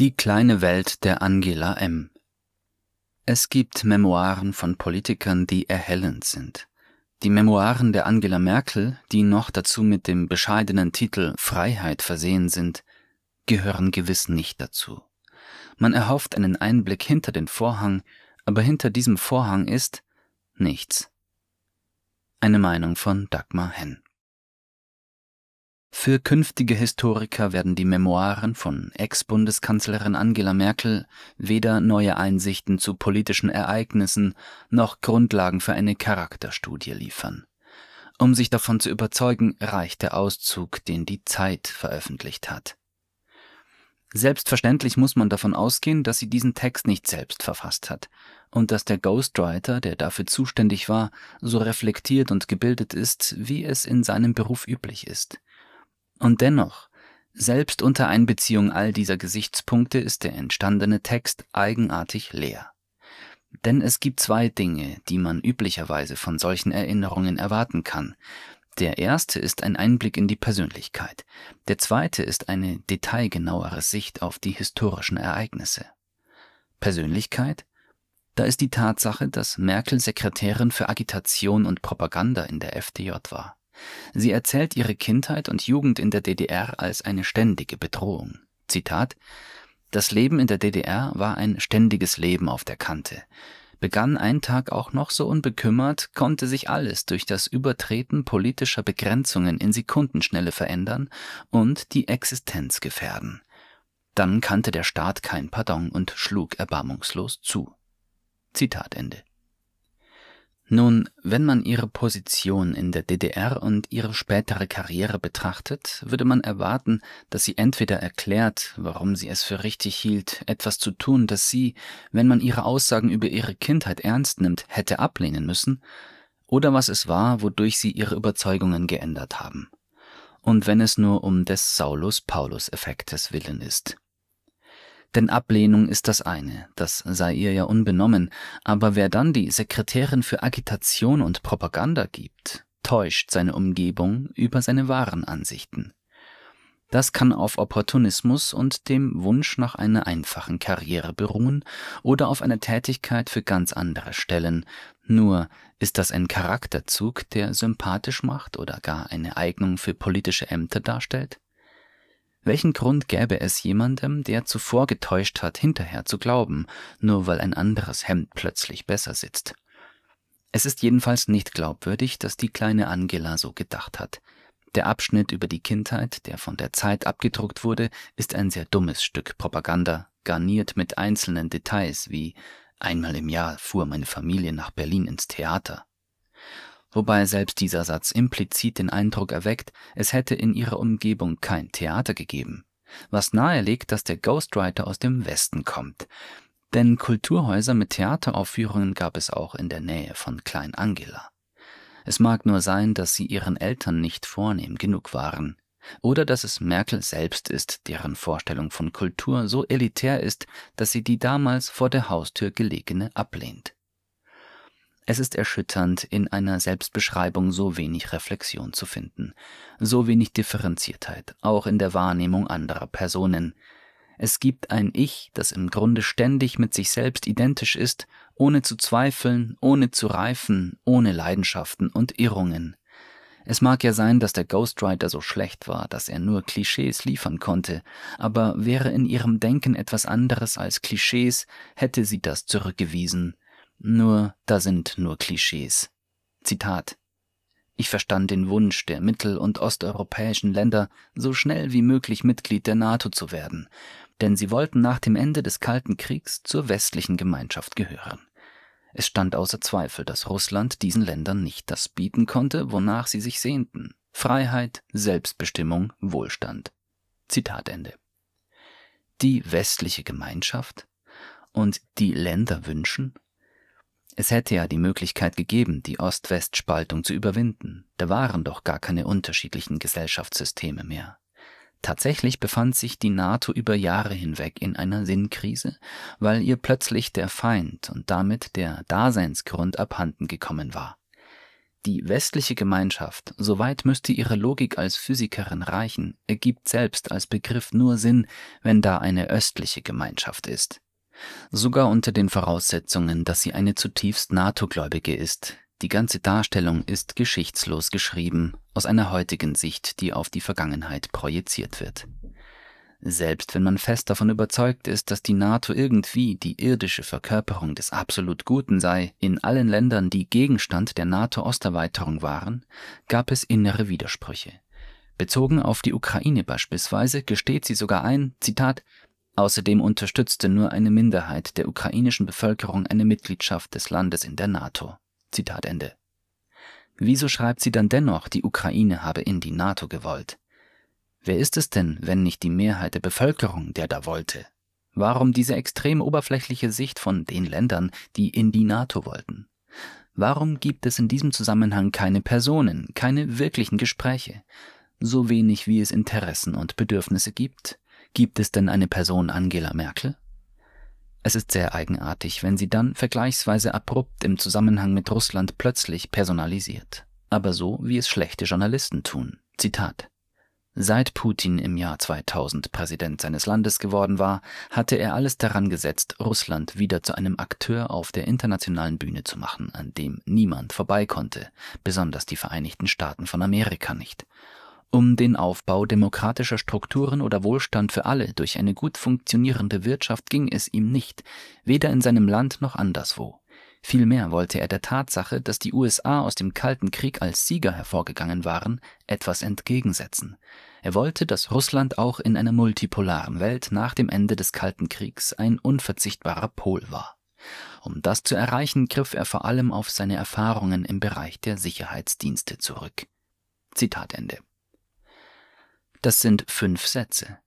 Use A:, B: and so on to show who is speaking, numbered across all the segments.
A: Die kleine Welt der Angela M. Es gibt Memoiren von Politikern, die erhellend sind. Die Memoiren der Angela Merkel, die noch dazu mit dem bescheidenen Titel Freiheit versehen sind, gehören gewiss nicht dazu. Man erhofft einen Einblick hinter den Vorhang, aber hinter diesem Vorhang ist nichts. Eine Meinung von Dagmar Henn. Für künftige Historiker werden die Memoiren von Ex-Bundeskanzlerin Angela Merkel weder neue Einsichten zu politischen Ereignissen noch Grundlagen für eine Charakterstudie liefern. Um sich davon zu überzeugen, reicht der Auszug, den die Zeit veröffentlicht hat. Selbstverständlich muss man davon ausgehen, dass sie diesen Text nicht selbst verfasst hat und dass der Ghostwriter, der dafür zuständig war, so reflektiert und gebildet ist, wie es in seinem Beruf üblich ist. Und dennoch, selbst unter Einbeziehung all dieser Gesichtspunkte ist der entstandene Text eigenartig leer. Denn es gibt zwei Dinge, die man üblicherweise von solchen Erinnerungen erwarten kann. Der erste ist ein Einblick in die Persönlichkeit, der zweite ist eine detailgenauere Sicht auf die historischen Ereignisse. Persönlichkeit? Da ist die Tatsache, dass Merkel Sekretärin für Agitation und Propaganda in der FDJ war. Sie erzählt ihre Kindheit und Jugend in der DDR als eine ständige Bedrohung. Zitat Das Leben in der DDR war ein ständiges Leben auf der Kante. Begann ein Tag auch noch so unbekümmert, konnte sich alles durch das Übertreten politischer Begrenzungen in Sekundenschnelle verändern und die Existenz gefährden. Dann kannte der Staat kein Pardon und schlug erbarmungslos zu. Zitat Ende. Nun, wenn man ihre Position in der DDR und ihre spätere Karriere betrachtet, würde man erwarten, dass sie entweder erklärt, warum sie es für richtig hielt, etwas zu tun, das sie, wenn man ihre Aussagen über ihre Kindheit ernst nimmt, hätte ablehnen müssen, oder was es war, wodurch sie ihre Überzeugungen geändert haben. Und wenn es nur um des Saulus-Paulus-Effektes willen ist. Denn Ablehnung ist das eine, das sei ihr ja unbenommen, aber wer dann die Sekretärin für Agitation und Propaganda gibt, täuscht seine Umgebung über seine wahren Ansichten. Das kann auf Opportunismus und dem Wunsch nach einer einfachen Karriere beruhen oder auf einer Tätigkeit für ganz andere Stellen. Nur ist das ein Charakterzug, der sympathisch macht oder gar eine Eignung für politische Ämter darstellt? Welchen Grund gäbe es jemandem, der zuvor getäuscht hat, hinterher zu glauben, nur weil ein anderes Hemd plötzlich besser sitzt? Es ist jedenfalls nicht glaubwürdig, dass die kleine Angela so gedacht hat. Der Abschnitt über die Kindheit, der von der Zeit abgedruckt wurde, ist ein sehr dummes Stück Propaganda, garniert mit einzelnen Details wie Einmal im Jahr fuhr meine Familie nach Berlin ins Theater wobei selbst dieser Satz implizit den Eindruck erweckt, es hätte in ihrer Umgebung kein Theater gegeben, was nahelegt, dass der Ghostwriter aus dem Westen kommt. Denn Kulturhäuser mit Theateraufführungen gab es auch in der Nähe von Klein Angela. Es mag nur sein, dass sie ihren Eltern nicht vornehm genug waren, oder dass es Merkel selbst ist, deren Vorstellung von Kultur so elitär ist, dass sie die damals vor der Haustür gelegene ablehnt. Es ist erschütternd, in einer Selbstbeschreibung so wenig Reflexion zu finden, so wenig Differenziertheit, auch in der Wahrnehmung anderer Personen. Es gibt ein Ich, das im Grunde ständig mit sich selbst identisch ist, ohne zu zweifeln, ohne zu reifen, ohne Leidenschaften und Irrungen. Es mag ja sein, dass der Ghostwriter so schlecht war, dass er nur Klischees liefern konnte, aber wäre in ihrem Denken etwas anderes als Klischees, hätte sie das zurückgewiesen, nur, da sind nur Klischees. Zitat. Ich verstand den Wunsch der mittel- und osteuropäischen Länder, so schnell wie möglich Mitglied der NATO zu werden, denn sie wollten nach dem Ende des Kalten Kriegs zur westlichen Gemeinschaft gehören. Es stand außer Zweifel, dass Russland diesen Ländern nicht das bieten konnte, wonach sie sich sehnten. Freiheit, Selbstbestimmung, Wohlstand. Zitat Ende. Die westliche Gemeinschaft und die Länder wünschen es hätte ja die Möglichkeit gegeben, die Ost-West-Spaltung zu überwinden. Da waren doch gar keine unterschiedlichen Gesellschaftssysteme mehr. Tatsächlich befand sich die NATO über Jahre hinweg in einer Sinnkrise, weil ihr plötzlich der Feind und damit der Daseinsgrund abhanden gekommen war. Die westliche Gemeinschaft, soweit müsste ihre Logik als Physikerin reichen, ergibt selbst als Begriff nur Sinn, wenn da eine östliche Gemeinschaft ist. Sogar unter den Voraussetzungen, dass sie eine zutiefst NATO-Gläubige ist. Die ganze Darstellung ist geschichtslos geschrieben, aus einer heutigen Sicht, die auf die Vergangenheit projiziert wird. Selbst wenn man fest davon überzeugt ist, dass die NATO irgendwie die irdische Verkörperung des absolut Guten sei, in allen Ländern, die Gegenstand der NATO-Osterweiterung waren, gab es innere Widersprüche. Bezogen auf die Ukraine beispielsweise gesteht sie sogar ein, Zitat, Außerdem unterstützte nur eine Minderheit der ukrainischen Bevölkerung eine Mitgliedschaft des Landes in der NATO. Zitat Ende. Wieso schreibt sie dann dennoch, die Ukraine habe in die NATO gewollt? Wer ist es denn, wenn nicht die Mehrheit der Bevölkerung, der da wollte? Warum diese extrem oberflächliche Sicht von den Ländern, die in die NATO wollten? Warum gibt es in diesem Zusammenhang keine Personen, keine wirklichen Gespräche? So wenig wie es Interessen und Bedürfnisse gibt? Gibt es denn eine Person Angela Merkel? Es ist sehr eigenartig, wenn sie dann vergleichsweise abrupt im Zusammenhang mit Russland plötzlich personalisiert. Aber so, wie es schlechte Journalisten tun. Zitat. Seit Putin im Jahr 2000 Präsident seines Landes geworden war, hatte er alles daran gesetzt, Russland wieder zu einem Akteur auf der internationalen Bühne zu machen, an dem niemand vorbeikonnte, besonders die Vereinigten Staaten von Amerika nicht. Um den Aufbau demokratischer Strukturen oder Wohlstand für alle durch eine gut funktionierende Wirtschaft ging es ihm nicht, weder in seinem Land noch anderswo. Vielmehr wollte er der Tatsache, dass die USA aus dem Kalten Krieg als Sieger hervorgegangen waren, etwas entgegensetzen. Er wollte, dass Russland auch in einer multipolaren Welt nach dem Ende des Kalten Kriegs ein unverzichtbarer Pol war. Um das zu erreichen, griff er vor allem auf seine Erfahrungen im Bereich der Sicherheitsdienste zurück. Zitat Ende. Das sind fünf Sätze.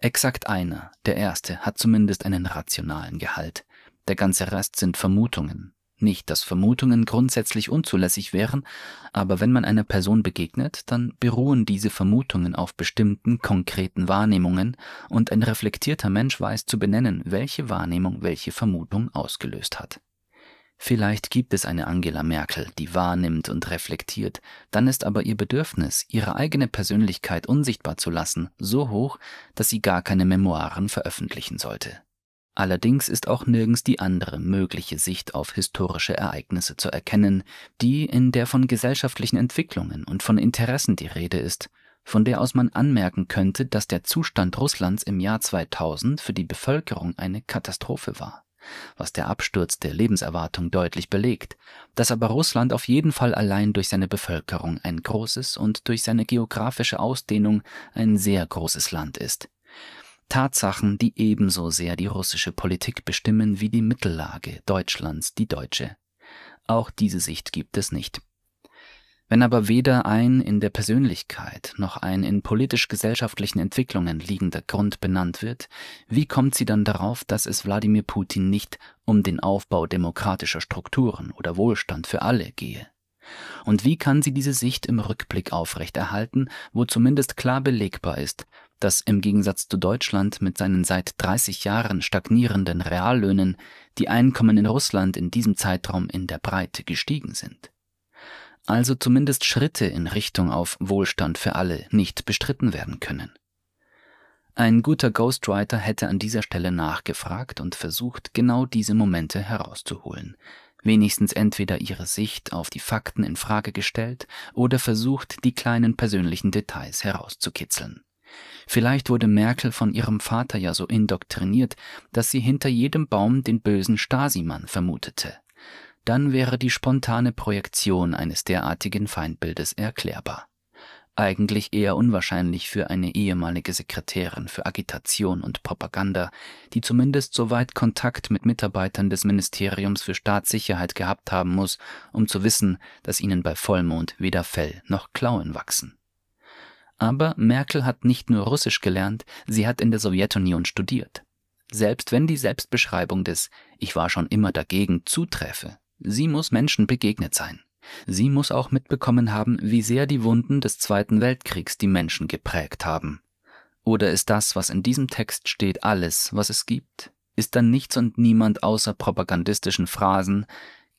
A: Exakt einer, der erste, hat zumindest einen rationalen Gehalt. Der ganze Rest sind Vermutungen. Nicht, dass Vermutungen grundsätzlich unzulässig wären, aber wenn man einer Person begegnet, dann beruhen diese Vermutungen auf bestimmten konkreten Wahrnehmungen, und ein reflektierter Mensch weiß zu benennen, welche Wahrnehmung welche Vermutung ausgelöst hat. Vielleicht gibt es eine Angela Merkel, die wahrnimmt und reflektiert, dann ist aber ihr Bedürfnis, ihre eigene Persönlichkeit unsichtbar zu lassen, so hoch, dass sie gar keine Memoiren veröffentlichen sollte. Allerdings ist auch nirgends die andere mögliche Sicht auf historische Ereignisse zu erkennen, die, in der von gesellschaftlichen Entwicklungen und von Interessen die Rede ist, von der aus man anmerken könnte, dass der Zustand Russlands im Jahr 2000 für die Bevölkerung eine Katastrophe war was der Absturz der Lebenserwartung deutlich belegt, dass aber Russland auf jeden Fall allein durch seine Bevölkerung ein großes und durch seine geografische Ausdehnung ein sehr großes Land ist. Tatsachen, die ebenso sehr die russische Politik bestimmen wie die Mittellage Deutschlands die deutsche. Auch diese Sicht gibt es nicht. Wenn aber weder ein in der Persönlichkeit noch ein in politisch-gesellschaftlichen Entwicklungen liegender Grund benannt wird, wie kommt sie dann darauf, dass es Wladimir Putin nicht um den Aufbau demokratischer Strukturen oder Wohlstand für alle gehe? Und wie kann sie diese Sicht im Rückblick aufrechterhalten, wo zumindest klar belegbar ist, dass im Gegensatz zu Deutschland mit seinen seit 30 Jahren stagnierenden Reallöhnen die Einkommen in Russland in diesem Zeitraum in der Breite gestiegen sind? also zumindest Schritte in Richtung auf Wohlstand für alle nicht bestritten werden können. Ein guter Ghostwriter hätte an dieser Stelle nachgefragt und versucht, genau diese Momente herauszuholen, wenigstens entweder ihre Sicht auf die Fakten in Frage gestellt oder versucht, die kleinen persönlichen Details herauszukitzeln. Vielleicht wurde Merkel von ihrem Vater ja so indoktriniert, dass sie hinter jedem Baum den bösen Stasimann vermutete dann wäre die spontane Projektion eines derartigen Feindbildes erklärbar. Eigentlich eher unwahrscheinlich für eine ehemalige Sekretärin für Agitation und Propaganda, die zumindest soweit Kontakt mit Mitarbeitern des Ministeriums für Staatssicherheit gehabt haben muss, um zu wissen, dass ihnen bei Vollmond weder Fell noch Klauen wachsen. Aber Merkel hat nicht nur Russisch gelernt, sie hat in der Sowjetunion studiert selbst wenn die Selbstbeschreibung des Ich war schon immer dagegen zuträfe, Sie muss Menschen begegnet sein. Sie muss auch mitbekommen haben, wie sehr die Wunden des Zweiten Weltkriegs die Menschen geprägt haben. Oder ist das, was in diesem Text steht, alles, was es gibt? Ist dann nichts und niemand außer propagandistischen Phrasen?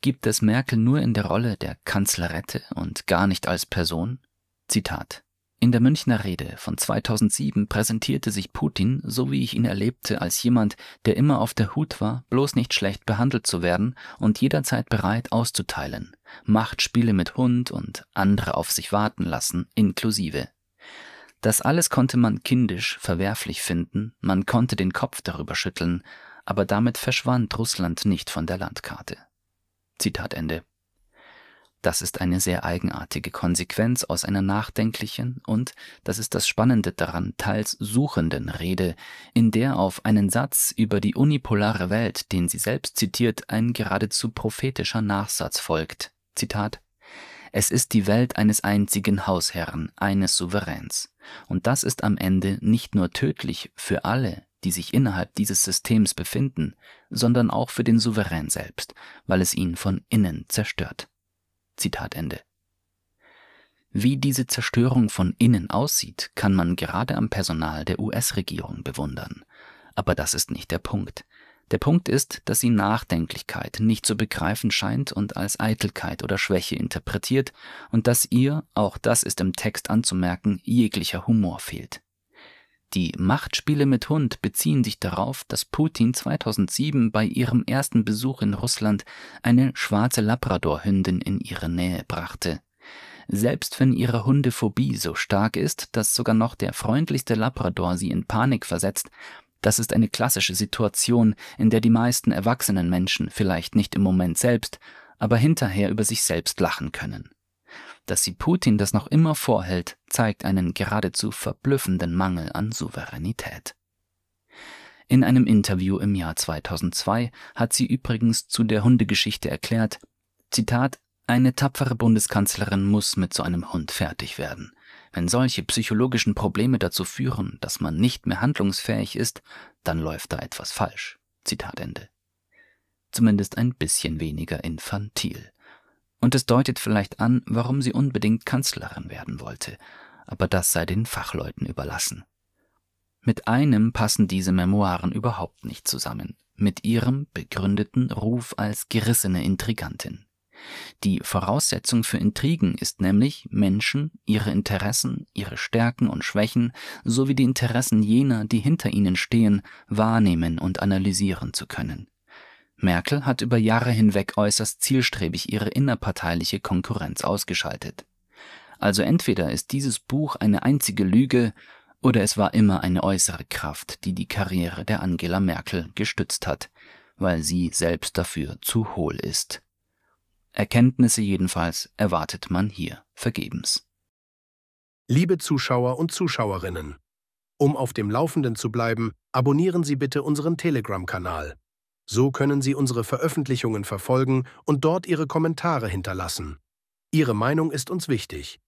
A: Gibt es Merkel nur in der Rolle der Kanzlerette und gar nicht als Person? Zitat. In der Münchner Rede von 2007 präsentierte sich Putin, so wie ich ihn erlebte, als jemand, der immer auf der Hut war, bloß nicht schlecht behandelt zu werden und jederzeit bereit auszuteilen, Machtspiele mit Hund und andere auf sich warten lassen, inklusive. Das alles konnte man kindisch, verwerflich finden, man konnte den Kopf darüber schütteln, aber damit verschwand Russland nicht von der Landkarte. Zitat Ende. Das ist eine sehr eigenartige Konsequenz aus einer nachdenklichen und, das ist das Spannende daran, teils suchenden Rede, in der auf einen Satz über die unipolare Welt, den sie selbst zitiert, ein geradezu prophetischer Nachsatz folgt. Zitat Es ist die Welt eines einzigen Hausherrn, eines Souveräns. Und das ist am Ende nicht nur tödlich für alle, die sich innerhalb dieses Systems befinden, sondern auch für den Souverän selbst, weil es ihn von innen zerstört. Zitat Ende. Wie diese Zerstörung von innen aussieht, kann man gerade am Personal der US-Regierung bewundern. Aber das ist nicht der Punkt. Der Punkt ist, dass sie Nachdenklichkeit nicht zu begreifen scheint und als Eitelkeit oder Schwäche interpretiert und dass ihr, auch das ist im Text anzumerken, jeglicher Humor fehlt. Die Machtspiele mit Hund beziehen sich darauf, dass Putin 2007 bei ihrem ersten Besuch in Russland eine schwarze Labradorhündin in ihre Nähe brachte. Selbst wenn ihre Hundephobie so stark ist, dass sogar noch der freundlichste Labrador sie in Panik versetzt, das ist eine klassische Situation, in der die meisten erwachsenen Menschen vielleicht nicht im Moment selbst, aber hinterher über sich selbst lachen können. Dass sie Putin das noch immer vorhält, zeigt einen geradezu verblüffenden Mangel an Souveränität. In einem Interview im Jahr 2002 hat sie übrigens zu der Hundegeschichte erklärt, Zitat, eine tapfere Bundeskanzlerin muss mit so einem Hund fertig werden. Wenn solche psychologischen Probleme dazu führen, dass man nicht mehr handlungsfähig ist, dann läuft da etwas falsch. Zitat Ende. Zumindest ein bisschen weniger infantil. Und es deutet vielleicht an, warum sie unbedingt Kanzlerin werden wollte, aber das sei den Fachleuten überlassen. Mit einem passen diese Memoiren überhaupt nicht zusammen, mit ihrem begründeten Ruf als gerissene Intrigantin. Die Voraussetzung für Intrigen ist nämlich, Menschen, ihre Interessen, ihre Stärken und Schwächen sowie die Interessen jener, die hinter ihnen stehen, wahrnehmen und analysieren zu können. Merkel hat über Jahre hinweg äußerst zielstrebig ihre innerparteiliche Konkurrenz ausgeschaltet. Also entweder ist dieses Buch eine einzige Lüge, oder es war immer eine äußere Kraft, die die Karriere der Angela Merkel gestützt hat, weil sie selbst dafür zu hohl ist. Erkenntnisse jedenfalls erwartet man hier vergebens. Liebe Zuschauer und Zuschauerinnen, um auf dem Laufenden zu bleiben, abonnieren Sie bitte unseren Telegram-Kanal. So können Sie unsere Veröffentlichungen verfolgen und dort Ihre Kommentare hinterlassen. Ihre Meinung ist uns wichtig.